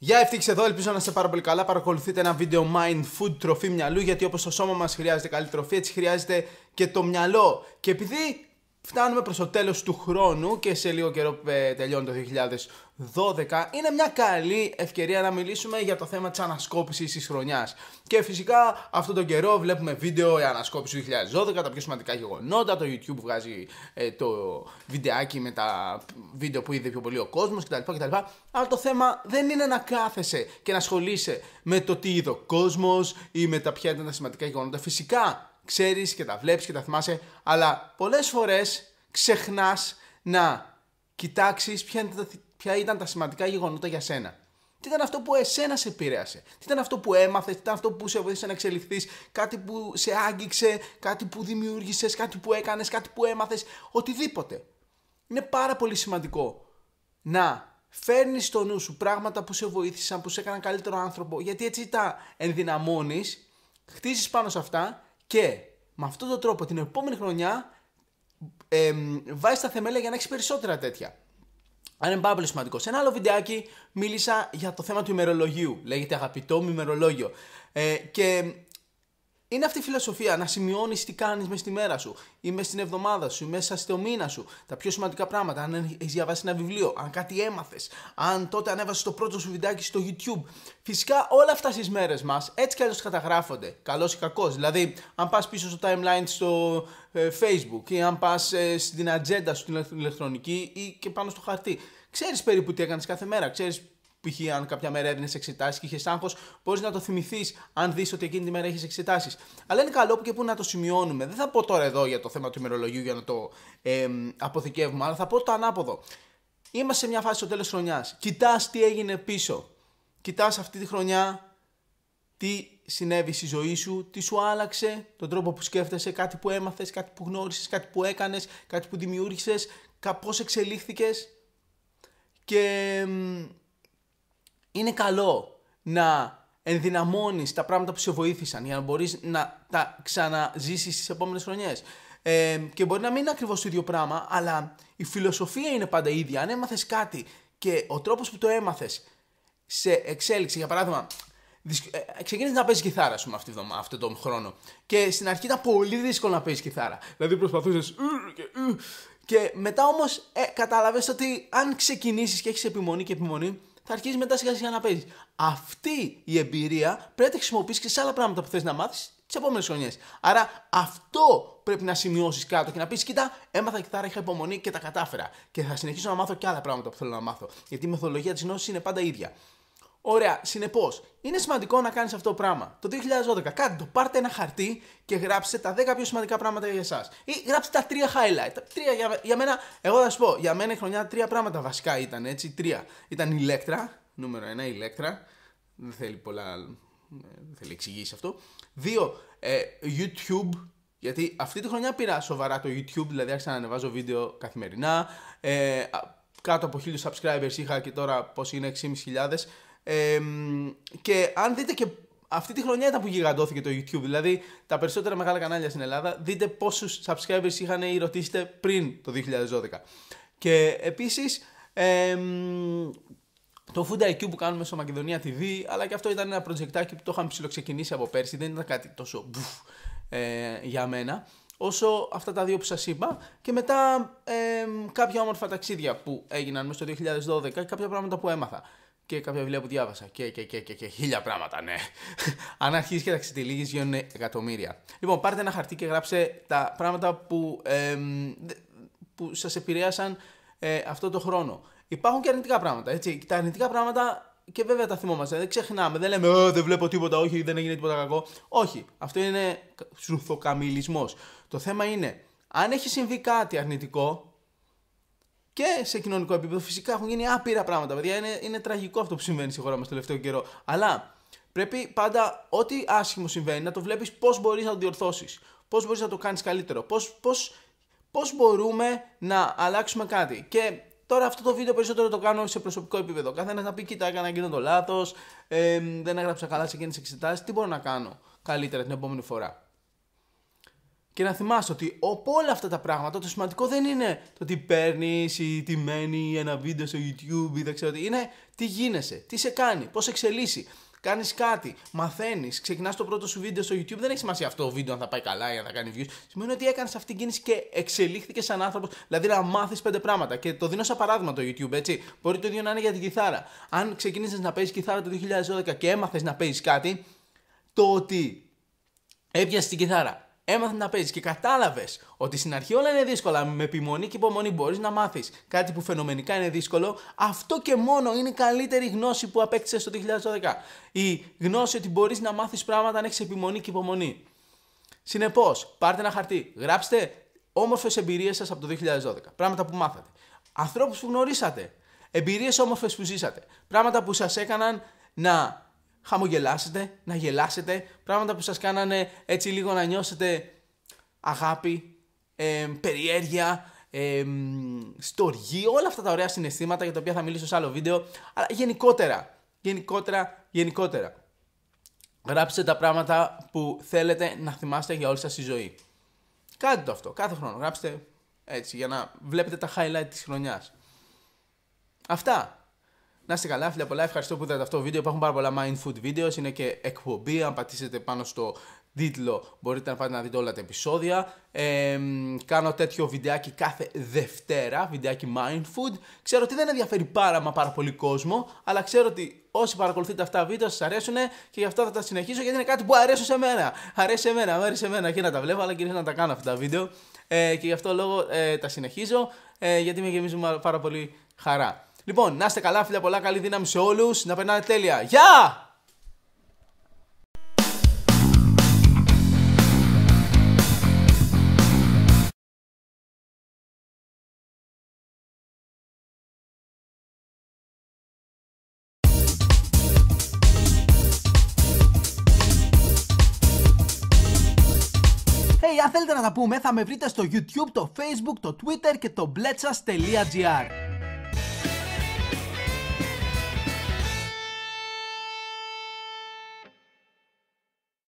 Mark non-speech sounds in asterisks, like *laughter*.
Γεια ευτύχη εδώ, ελπίζω να είστε πάρα πολύ καλά. Παρακολουθείτε ένα βίντεο Mind Food τροφή μυαλού, γιατί όπως το σώμα μας χρειάζεται καλή τροφή, έτσι χρειάζεται και το μυαλό. Και επειδή φτάνουμε προς το τέλος του χρόνου και σε λίγο καιρό ε, τελειώνει το 2012 είναι μια καλή ευκαιρία να μιλήσουμε για το θέμα της ανασκόπησης της χρονιάς και φυσικά αυτόν τον καιρό βλέπουμε βίντεο για ανασκόπηση του 2012 τα πιο σημαντικά γεγονότα, το YouTube βγάζει ε, το βιντεάκι με τα βίντεο που είδε πιο πολύ ο κόσμος κτλ, κτλ. αλλά το θέμα δεν είναι να κάθεσαι και να ασχολείσαι με το τι είδε ο κόσμος ή με τα ποια ήταν τα σημαντικά γεγονότα φυσικά ξέρεις και τα βλέπεις και τα θυμάσαι, αλλά πολλές φορές ξεχνάς να κοιτάξεις ποια ήταν τα σημαντικά γεγονότα για σένα. Τι ήταν αυτό που εσένα σε επηρέασε, τι ήταν αυτό που έμαθες, τι ήταν αυτό που σε βοήθησε να εξελιχθείς, κάτι που σε άγγιξε, κάτι που δημιούργησες, κάτι που έκανες, κάτι που έμαθες, οτιδήποτε. Είναι πάρα πολύ σημαντικό να φέρνεις στο νου σου πράγματα που σε βοήθησαν, που σε έκαναν καλύτερο άνθρωπο, γιατί έτσι τα ενδυναμώνεις, χτίζεις πάνω σε αυτά και με αυτόν τον τρόπο την επόμενη χρονιά ε, βάζει τα θεμέλια για να έχεις περισσότερα τέτοια. Αν είναι πάρα πολύ σημαντικό. Σε ένα άλλο βιντεάκι μίλησα για το θέμα του ημερολογίου. Λέγεται αγαπητό μου ημερολόγιο. Ε, και είναι αυτή η φιλοσοφία να σημειώνεις τι κάνεις μέσα στη μέρα σου ή μες στην εβδομάδα σου ή μέσα στο μήνα σου. Τα πιο σημαντικά πράγματα. Αν έχεις διαβάσει ένα βιβλίο, αν κάτι έμαθες, αν τότε ανέβασες το πρώτο σου βιντεάκι στο YouTube. Φυσικά όλα αυτά στις μέρες μας έτσι κι αλλιώς καταγράφονται. Καλός ή κακός. Δηλαδή, αν πας πίσω στο timeline στο ε, Facebook ή αν πας ε, στην ατζέντα σου την ηλεκτρονική ή και πάνω στο χαρτί, ξέρεις περίπου τι έκανες κάθε μέρα. Ξέρεις π.χ. αν κάποια μέρα έδινες εξετάσεις και είχες άγχος, μπορείς να το θυμηθείς αν δεις ότι εκείνη τη μέρα έχεις εξετάσεις. Αλλά είναι καλό που και που να το σημειώνουμε. Δεν θα πω τώρα εδώ για το θέμα του ημερολογίου για να το ε, αποθηκεύουμε, αλλά θα πω το ανάποδο. Είμαστε σε μια φάση στο τέλος χρονιάς. Κοιτάς τι έγινε πίσω. Κοιτάς αυτή τη χρονιά τι συνέβη στη ζωή σου, τι σου άλλαξε, τον τρόπο που σκέφτεσαι, κάτι που έμαθες, κάτι που γνώρισες, κάτι που έκανες, κάτι που δημιούργησες, πώ εξελίχθηκες. Και είναι καλό να ενδυναμώνεις τα πράγματα που σε βοήθησαν για να μπορείς να τα ξαναζήσεις στις επόμενες χρονιές. Ε, και μπορεί να μην είναι ακριβώς το ίδιο πράγμα, αλλά η φιλοσοφία είναι πάντα ίδια. Αν έμαθες κάτι και ο τρόπος που το έμαθες σε εξέλιξη, για παράδειγμα, ε, ε, ξεκίνησε να παίζεις κιθάρα, ας πούμε, αυτή αυτόν τον χρόνο. Και στην αρχή ήταν πολύ δύσκολο να παίζεις κιθάρα. Δηλαδή προσπαθούσες. Και, μετά όμως ε, κατάλαβες ότι αν ξεκινήσεις και έχεις επιμονή και επιμονή, θα αρχίσει μετά σιγά σιγά να παίζεις. Αυτή η εμπειρία πρέπει να τη χρησιμοποιήσεις και σε άλλα πράγματα που θες να μάθεις τις επόμενες χρονιές. Άρα αυτό πρέπει να σημειώσεις κάτω και να πεις: Κοίτα, έμαθα κιθάρα, είχα υπομονή και τα κατάφερα. Και θα συνεχίσω να μάθω και άλλα πράγματα που θέλω να μάθω. Γιατί η μεθοδολογία της γνώσης είναι πάντα ίδια. Ωραία, συνεπώς, είναι σημαντικό να κάνεις αυτό το πράγμα. Το 2012, κάτι το πάρτε ένα χαρτί και γράψτε τα 10 πιο σημαντικά πράγματα για εσάς. Ή γράψτε τα 3 highlight. Τα 3 για, για μένα, εγώ θα σου πω, για μένα η χρονιά τρία πράγματα βασικά ήταν έτσι. Τρία. Ήταν Ηλέκτρα, νούμερο 1, Ηλέκτρα. Δεν θέλει πολλά. Ε, δεν θέλει εξηγήσει αυτό. 2. Ε, YouTube. Γιατί αυτή τη χρονιά πήρα σοβαρά το YouTube, δηλαδή άρχισα να ανεβάζω βίντεο καθημερινά. Ε, κάτω από 1000 subscribers είχα και τώρα πώ είναι 6.500. Ε, και αν δείτε και αυτή τη χρονιά ήταν που γιγαντώθηκε το YouTube. Δηλαδή, τα περισσότερα μεγάλα κανάλια στην Ελλάδα, δείτε πόσους subscribers είχαν ή ρωτήστε πριν το 2012. Και επίσης ε, το Food IQ που κάνουμε στο Μακεδονία TV, αλλά και αυτό ήταν ένα προτζεκτάκι που το είχαμε ψηλοξεκινήσει από πέρσι, δεν ήταν κάτι τόσο μπουφ, ε, για μένα. Όσο αυτά τα δύο που σας είπα και μετά ε, κάποια όμορφα ταξίδια που έγιναν μέσα στο 2012 και κάποια πράγματα που έμαθα και κάποια βιβλία που διάβασα. Και, και, και, και, και χίλια πράγματα, ναι. *laughs* Αν αρχίσει και τα ξετυλίγει, γίνουν εκατομμύρια. Λοιπόν, πάρτε ένα χαρτί και γράψτε τα πράγματα που, ε, που σας επηρέασαν ε, αυτό το χρόνο. Υπάρχουν και αρνητικά πράγματα. Έτσι. Τα αρνητικά πράγματα και βέβαια τα θυμόμαστε. Δεν ξεχνάμε. Δεν λέμε Ω, «Ε, δεν βλέπω τίποτα, όχι, δεν έγινε τίποτα κακό. Όχι. Αυτό είναι σουθοκαμιλισμός. Το θέμα είναι, αν έχει συμβεί κάτι αρνητικό, και σε κοινωνικό επίπεδο. Φυσικά έχουν γίνει άπειρα πράγματα, παιδιά. Είναι, είναι τραγικό αυτό που συμβαίνει στη χώρα μας τελευταίο καιρό. Αλλά πρέπει πάντα ό,τι άσχημο συμβαίνει να το βλέπεις πώς μπορείς να το διορθώσεις. Πώς μπορείς να το κάνεις καλύτερο. Πώς πώς, πώς μπορούμε να αλλάξουμε κάτι. Και Τώρα αυτό το βίντεο περισσότερο το κάνω σε προσωπικό επίπεδο. Καθένας να πει: Κοίτα, έκανα εκείνο το λάθος, ε, δεν έγραψα καλά σε εκείνες τις εξετάσεις. Τι μπορώ να κάνω καλύτερα την επόμενη φορά και να θυμάσαι ότι από όλα αυτά τα πράγματα το σημαντικό δεν είναι το τι παίρνεις ή τι μένει ένα βίντεο στο YouTube ή δεν ξέρω τι. Είναι τι γίνεσαι, τι σε κάνει, πώς εξελίσσει. Κάνεις κάτι, μαθαίνεις, ξεκινάς το πρώτο σου βίντεο στο YouTube. Δεν έχει σημασία αυτό το βίντεο αν θα πάει καλά ή αν θα κάνει views. Σημαίνει ότι έκανες αυτή την κίνηση και εξελίχθηκε σαν άνθρωπος. Δηλαδή να μάθεις πέντε πράγματα. Και το δίνω σαν παράδειγμα το YouTube, έτσι. Μπορεί το ίδιο να είναι για την κιθάρα. Αν ξεκίνησες να παίζεις κιθάρα το 2012 και έμαθες να παίζεις κάτι, το ότι έπιασες την κιθάρα, έμαθε να παίζεις και κατάλαβες ότι στην αρχή όλα είναι δύσκολα. Με επιμονή και υπομονή μπορείς να μάθεις κάτι που φαινομενικά είναι δύσκολο. Αυτό και μόνο είναι η καλύτερη γνώση που απέκτησες το 2012. Η γνώση ότι μπορείς να μάθεις πράγματα αν έχεις επιμονή και υπομονή. Συνεπώς, πάρτε ένα χαρτί, γράψτε όμορφες εμπειρίες σας από το 2012. Πράγματα που μάθατε. Ανθρώπους που γνωρίσατε. Εμπειρίες όμορφες που ζήσατε. Πράγματα που σας έκαναν να χαμογελάσετε, να γελάσετε, πράγματα που σας κάνανε έτσι λίγο να νιώσετε αγάπη, ε, περιέργεια, στοργή, όλα αυτά τα ωραία συναισθήματα για τα οποία θα μιλήσω σε άλλο βίντεο, αλλά γενικότερα, γενικότερα, γενικότερα. Γράψτε τα πράγματα που θέλετε να θυμάστε για όλη σας τη ζωή. Κάντε το αυτό, κάθε χρόνο, γράψτε έτσι για να βλέπετε τα highlight της χρονιάς. Αυτά. Να είστε καλά, φίλε πολλά. Ευχαριστώ που είδατε αυτό το βίντεο. Υπάρχουν πάρα πολλά Mind Food videos. Είναι και εκπομπή. Αν πατήσετε πάνω στο τίτλο μπορείτε να πάτε να δείτε όλα τα επεισόδια. Ε, κάνω τέτοιο βιντεάκι κάθε Δευτέρα, βιντεάκι Mind Ξέρω ότι δεν ενδιαφέρει πάρα μα πάρα πολύ κόσμο, αλλά ξέρω ότι όσοι παρακολουθείτε αυτά τα βίντεο σας αρέσουν και γι' αυτό θα τα συνεχίσω γιατί είναι κάτι που αρέσει σε μένα. Αρέσει σε μένα, αρέσει σε μένα και να τα βλέπω, αλλά και να τα κάνω αυτά τα βίντεο. Ε, και γι' αυτό λόγο ε, τα συνεχίζω, ε, γιατί με γεμίζουν πάρα πολύ χαρά. Λοιπόν, να είστε καλά, φίλα, πολλά, καλή δύναμη σε όλους, Να περνάτε τέλεια. Γεια! αν θέλετε να τα πούμε, θα με βρείτε στο YouTube, το Facebook, το Twitter και το Bletsas.gr